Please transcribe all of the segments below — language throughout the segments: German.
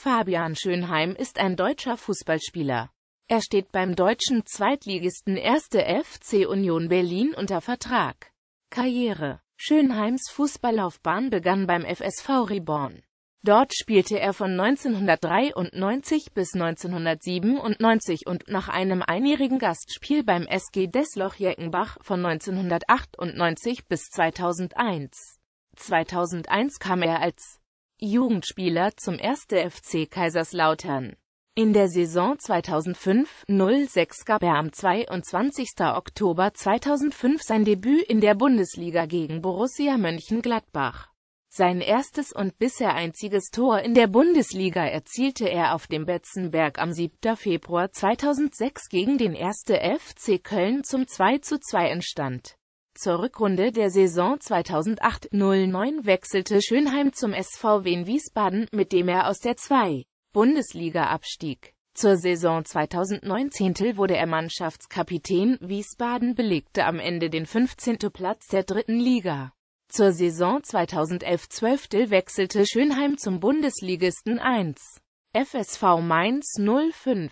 Fabian Schönheim ist ein deutscher Fußballspieler. Er steht beim deutschen Zweitligisten 1. FC Union Berlin unter Vertrag. Karriere Schönheims Fußballlaufbahn begann beim FSV Reborn. Dort spielte er von 1993 bis 1997 und nach einem einjährigen Gastspiel beim SG Desloch-Jeckenbach von 1998 bis 2001. 2001 kam er als Jugendspieler zum 1. FC Kaiserslautern. In der Saison 2005-06 gab er am 22. Oktober 2005 sein Debüt in der Bundesliga gegen Borussia Mönchengladbach. Sein erstes und bisher einziges Tor in der Bundesliga erzielte er auf dem Betzenberg am 7. Februar 2006 gegen den 1. FC Köln zum 2 zu 2 entstand. Zur Rückrunde der Saison 2008-09 wechselte Schönheim zum SVW in Wiesbaden, mit dem er aus der 2. Bundesliga abstieg. Zur Saison 2019 wurde er Mannschaftskapitän, Wiesbaden belegte am Ende den 15. Platz der dritten Liga. Zur Saison 2011-12 wechselte Schönheim zum Bundesligisten 1. FSV Mainz 05.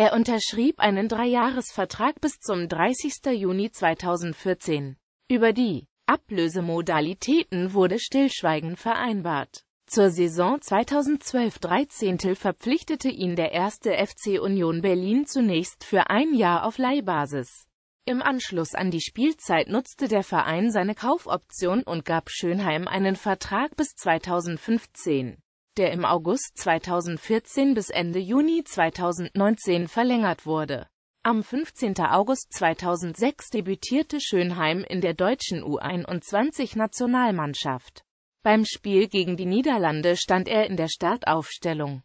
Er unterschrieb einen Dreijahresvertrag bis zum 30. Juni 2014. Über die Ablösemodalitäten wurde Stillschweigen vereinbart. Zur Saison 2012-13 verpflichtete ihn der erste FC Union Berlin zunächst für ein Jahr auf Leihbasis. Im Anschluss an die Spielzeit nutzte der Verein seine Kaufoption und gab Schönheim einen Vertrag bis 2015 der im August 2014 bis Ende Juni 2019 verlängert wurde. Am 15. August 2006 debütierte Schönheim in der deutschen U21-Nationalmannschaft. Beim Spiel gegen die Niederlande stand er in der Startaufstellung.